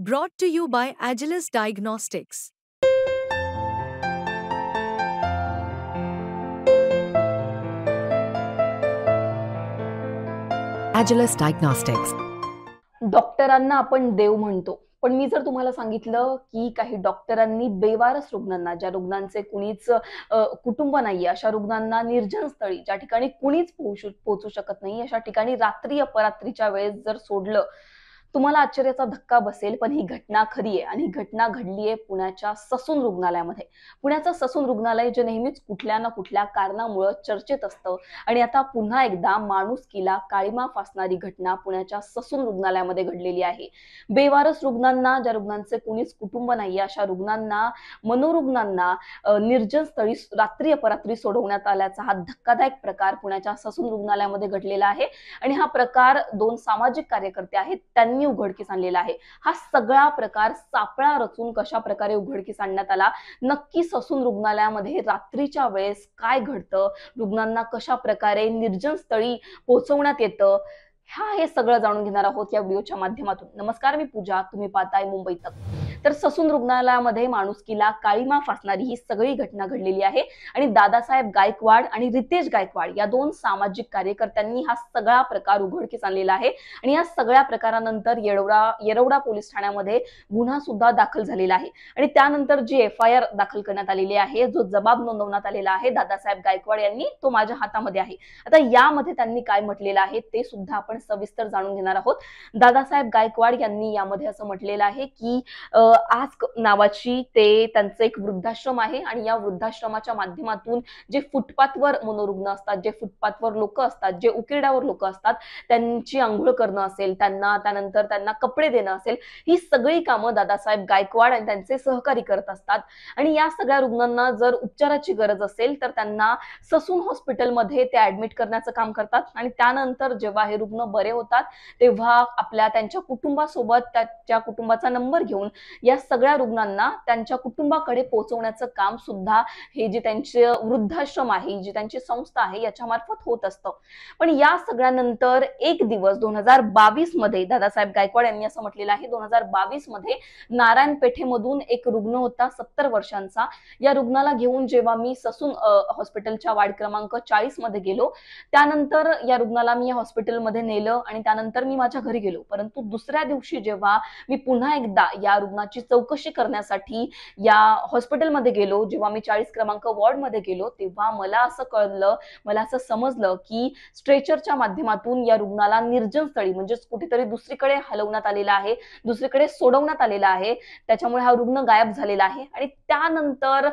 brought to you by Agilis Diagnostics. Agilis Diagnostics. डॉक्टरांना आपण देव म्हणतो पण मी जर तुम्हाला सांगितलं की काही डॉक्टरांनी बेवारस रुग्णांना ज्या रुग्णांचे कुणीच कुटुंब नाही अशा रुग्णांना निर्जन स्थळी ज्या ठिकाणी कुणीच पोहोचू पोहोचू शकत नाही अशा ठिकाणी रात्री अपरात्रीच्या वेळेस जर सोडलं तुम्हाला आश्चर्याचा धक्का बसेल पण ही घटना खरी आहे आणि ही घटना घडली आहे पुण्याच्या ससून रुग्णालयामध्ये पुण्याचं ससून रुग्णालय जे नेहमीच कुठल्या ना कुठल्या कारणामुळे चर्चेत असतं आणि आता पुन्हा एकदा किला काळीमा फासणारी घटना पुण्याच्या ससून रुग्णालयामध्ये घडलेली आहे बेवारस रुग्णांना ज्या रुग्णांचे कुणीच कुटुंब नाही अशा रुग्णांना मनोरुग्णांना निर्जन स्थळी रात्री अपरात्री सोडवण्यात आल्याचा हा धक्कादायक प्रकार पुण्याच्या ससून रुग्णालयामध्ये घडलेला आहे आणि हा प्रकार दोन सामाजिक कार्यकर्ते आहेत त्यांनी त्यांनी उघडकीस आणलेला आहे हा सगळा प्रकार सापळा रचून कशा प्रकारे उघडकीस आणण्यात आला नक्की ससून रुग्णालयामध्ये रात्रीच्या वेळेस काय घडतं रुग्णांना कशा प्रकारे निर्जन स्थळी पोहोचवण्यात येतं ह्या हे सगळं जाणून घेणार आहोत या व्हिडिओच्या माध्यमातून नमस्कार मी पूजा तुम्ही पाहताय मुंबई तर ससून रुग्णालयामध्ये माणुसकीला काळीमा फासणारी ही सगळी घटना घडलेली आहे आणि दादासाहेब गायकवाड आणि रितेश गायकवाड या दोन सामाजिक कार्यकर्त्यांनी हा सगळा प्रकार उघडकीस आणलेला आहे आणि या सगळ्या प्रकारानंतर येरवडा येरवडा पोलीस ठाण्यामध्ये गुन्हा सुद्धा दाखल झालेला आहे आणि त्यानंतर जी एफ आय आर दाखल करण्यात आलेली आहे जो जबाब नोंदवण्यात आलेला आहे दादासाहेब गायकवाड यांनी तो माझ्या हातामध्ये आहे आता यामध्ये त्यांनी काय म्हटलेलं आहे ते सुद्धा आपण सविस्तर जाणून घेणार आहोत दादासाहेब गायकवाड यांनी यामध्ये असं म्हटलेलं आहे की आस्क नावाची ते त्यांचं एक वृद्धाश्रम आहे आणि या वृद्धाश्रमाच्या माध्यमातून जे फुटपाथवर मनोरुग्ण असतात जे फुटपाथवर लोक असतात जे उकिरड्यावर लोक असतात त्यांची आंघोळ करणं असेल त्यांना त्यानंतर त्यांना कपडे देणं असेल ही सगळी कामं दादासाहेब गायकवाड आणि त्यांचे सहकारी करत असतात आणि या सगळ्या रुग्णांना जर उपचाराची गरज असेल तर त्यांना ससून हॉस्पिटलमध्ये ते ऍडमिट करण्याचं काम करतात आणि त्यानंतर जेव्हा हे रुग्ण बरे होतात तेव्हा आपल्या त्यांच्या कुटुंबासोबत त्याच्या कुटुंबाचा नंबर घेऊन या सगळ्या रुग्णांना त्यांच्या कुटुंबाकडे पोहोचवण्याचं काम सुद्धा हे जे त्यांचे वृद्धाश्रम आहे जी त्यांची संस्था आहे याच्या मार्फत होत असतं पण या सगळ्यानंतर एक दिवस दोन हजार बावीस मध्ये दादासाहेब गायकवाड यांनी असं म्हटलेलं आहे दोन हजार बावीस मध्ये नारायण पेठेमधून एक रुग्ण होता सत्तर वर्षांचा या रुग्णाला घेऊन जेव्हा मी ससून हॉस्पिटलच्या वार्ड क्रमांक चाळीस मध्ये गेलो त्यानंतर या रुग्णाला मी या हॉस्पिटलमध्ये नेलं आणि त्यानंतर मी माझ्या घरी गेलो परंतु दुसऱ्या दिवशी जेव्हा मी पुन्हा एकदा या रुग्णाची प्रकारची चौकशी करण्यासाठी या हॉस्पिटलमध्ये गेलो जेव्हा मी चाळीस क्रमांक वॉर्डमध्ये गेलो तेव्हा मला असं कळलं मला असं समजलं की स्ट्रेचरच्या माध्यमातून या रुग्णाला निर्जन स्थळी म्हणजेच कुठेतरी दुसरीकडे हलवण्यात आलेला आहे दुसरीकडे सोडवण्यात आलेला आहे त्याच्यामुळे हा रुग्ण गायब झालेला आहे आणि त्यानंतर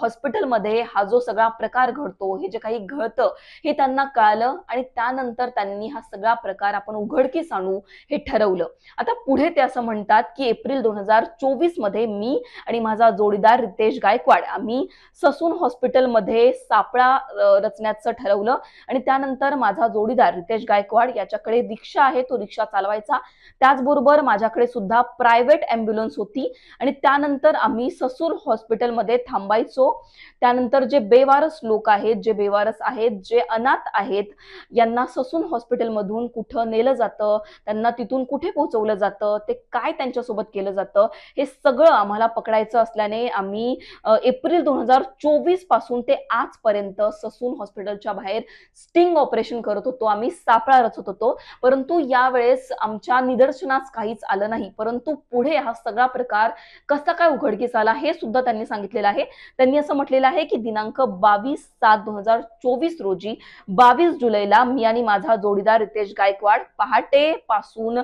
हॉस्पिटलमध्ये हा जो सगळा प्रकार घडतो हे जे काही घडतं हे त्यांना कळलं आणि त्यानंतर त्यांनी हा सगळा प्रकार आपण उघडकीस आणू हे ठरवलं आता पुढे ते असं म्हणतात की एप्रिल दोन हजार हजार चोवीस मध्ये मी आणि माझा जोडीदार रितेश गायकवाड आम्ही ससून हॉस्पिटलमध्ये सापळा रचण्याचं ठरवलं आणि त्यानंतर माझा जोडीदार रितेश गायकवाड याच्याकडे रिक्षा आहे तो रिक्षा चालवायचा त्याचबरोबर माझ्याकडे सुद्धा प्रायव्हेट अँब्युलन्स होती आणि त्यानंतर आम्ही ससूर हॉस्पिटलमध्ये थांबायचो त्यानंतर जे बेवारस लोक आहेत जे बेवारस आहेत जे अनाथ आहेत यांना ससून हॉस्पिटल मधून कुठं नेलं जातं त्यांना तिथून कुठे पोहोचवलं जातं ते काय त्यांच्यासोबत केलं जातं हे सगळं आम्हाला पकडायचं असल्याने आम्ही एप्रिल दोन हजार चोवीस पासून ते आजपर्यंत ससून हॉस्पिटलच्या बाहेर स्टिंग ऑपरेशन करत होतो आम्ही सापळा रचत होतो परंतु यावेळेस आमच्या निदर्शनास काहीच आलं नाही परंतु पुढे हा सगळा प्रकार कसा काय उघडकीस आला हे सुद्धा त्यांनी सांगितलेलं आहे त्यांनी असं म्हटलेलं आहे की दिनांक बावीस सात दोन हजार चोवीस रोजी बावीस जुलैला मी आणि माझा जोडीदार रितेश गायकवाड पहाटे पासून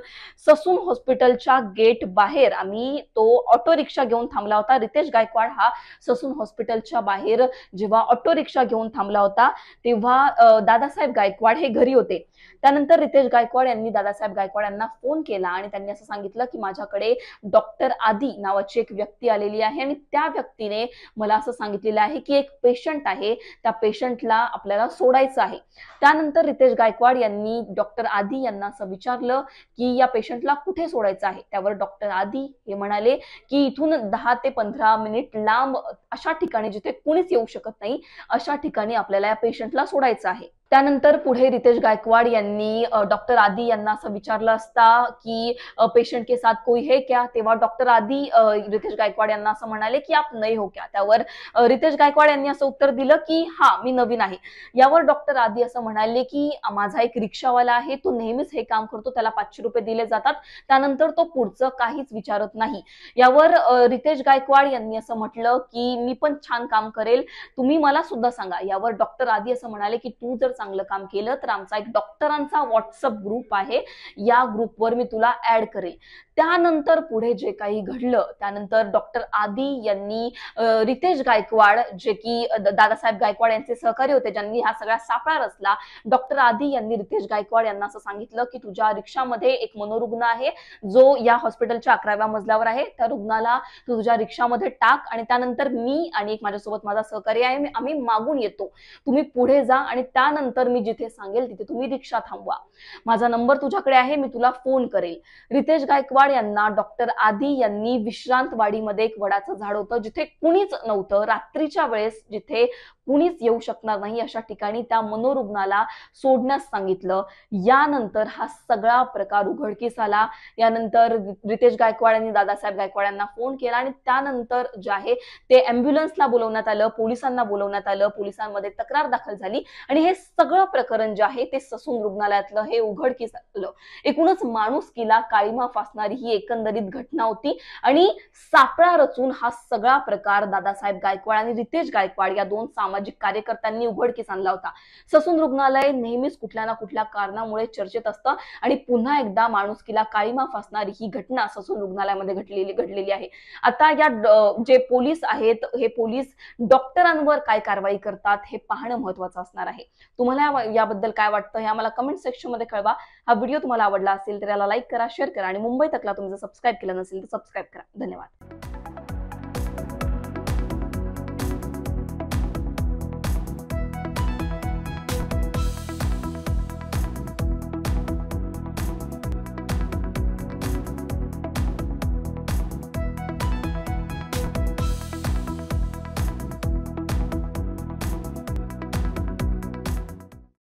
ससून हॉस्पिटलच्या गेट बाहेर आम्ही तो ऑटो रिक्षा घेऊन थांबला होता रितेश गायकवाड हा ससून हॉस्पिटलच्या बाहेर जेव्हा ऑटो रिक्षा घेऊन थांबला होता तेव्हा दादासाहेब गायकवाड हे घरी होते त्यानंतर रितेश गायकवाड यांनी दादासाहेब गायकवाड यांना फोन केला आणि त्यांनी असं सांगितलं की माझ्याकडे डॉक्टर आदी नावाची एक व्यक्ती आलेली आहे आणि त्या व्यक्तीने मला असं सांगितलेलं आहे की एक पेशंट आहे त्या पेशंटला आपल्याला सोडायचं आहे त्यानंतर रितेश गायकवाड यांनी डॉक्टर आदी यांना असं विचारलं की या पेशंटला कुठे सोडायचं आहे त्यावर डॉक्टर आदी हे म्हणाले की इथून दहा ते पंधरा मिनिट लांब अशा ठिकाणी जिथे कुणीच येऊ शकत नाही अशा ठिकाणी आपल्याला या पेशंटला सोडायचं आहे त्यानंतर पुढे रितेश गायकवाड यांनी डॉक्टर आदी यांना असं विचारलं असता की पेशंट के साथ कोई है क्या तेव्हा डॉक्टर आदी रितेश गायकवाड यांना असं म्हणाले की आप नाही हो क्या त्यावर रितेश गायकवाड यांनी असं उत्तर दिलं की हा मी नवीन आहे यावर डॉक्टर आदी असं म्हणाले की माझा एक रिक्षावाला आहे तो नेहमीच हे काम करतो त्याला पाचशे रुपये दिले जातात त्यानंतर तो पुढचं काहीच विचारत नाही यावर रितेश गायकवाड यांनी असं म्हटलं की मी पण छान काम करेल तुम्ही मला सुद्धा सांगा यावर डॉक्टर आदी असं म्हणाले की तू जर चांगलं काम केलं तर आमचा एक डॉक्टरांचा व्हॉट्सअप ग्रुप आहे या ग्रुपवर मी तुला ऍड करेल त्यानंतर पुढे जे काही घडलं त्यानंतर डॉक्टर आदी यांनी रितेश गायकवाड जे की दादासाहेब गायकवाड यांचे सहकारी होते ज्यांनी हा सगळा सापळा रचला डॉक्टर आदी यांनी रितेश गायकवाड यांना असं सांगितलं की तुझ्या रिक्षामध्ये एक मनोरुग्ण आहे जो या हॉस्पिटलच्या अकराव्या मजल्यावर आहे त्या रुग्णाला तू तुझ्या रिक्षामध्ये टाक आणि त्यानंतर मी आणि एक माझ्यासोबत माझा सहकारी आहे आम्ही मागून येतो तुम्ही पुढे जा आणि त्यानंतर नंतर मी जिथे सांगेल तिथे तुम्ही रिक्षा थांबवा माझा नंबर तुझ्याकडे आहे मी तुला फोन करेल रितेश गायकवाड यांना डॉक्टर आदी यांनी विश्रांतवाडीमध्ये एक वडाचं झाड होतं जिथे कुणीच नव्हतं रात्रीच्या वेळेस जिथे कुणीच येऊ शकणार नाही अशा ठिकाणी त्या मनोरुग्णाला सोडण्यास सांगितलं यानंतर हा सगळा प्रकार उघडकीस आला यानंतर रितेश गायकवाड यांनी दादासाहेब गायकवाड यांना फोन केला आणि त्यानंतर जे आहे ते अँब्युलन्सला बोलवण्यात आलं पोलिसांना बोलवण्यात आलं पोलिसांमध्ये तक्रार दाखल झाली आणि हे सगळं प्रकरण जे आहे ते ससून रुग्णालयातलं हे उघडकीस आलं एकूणच किला काळीमा फासणारी ही एकंदरीत घटना होती आणि सापळा रचून हा सगळा प्रकार दादासाहेब गायकवाड आणि रितेश गायकवाड या दोन सामाजिक कार्यकर्त्यांनी उघडकीस आणला होता ससून रुग्णालय नेहमीच कुठल्या ना कुठल्या कारणामुळे चर्चेत असतं आणि पुन्हा एकदा माणूसकीला काळीमा फासणारी ही घटना ससून रुग्णालयामध्ये घडलेली घडलेली आहे आता या जे पोलीस आहेत हे पोलीस डॉक्टरांवर काय कारवाई करतात हे पाहणं महत्वाचं असणार आहे तुम्हाला याबद्दल काय वाटतं हे आम्हाला कमेंट सेक्शनमध्ये कळवा हा व्हिडिओ तुम्हाला आवडला असेल तर याला लाईक करा शेअर करा आणि मुंबई तकला तुम्ही सबस्क्राईब केलं नसेल तर सबस्क्राईब करा धन्यवाद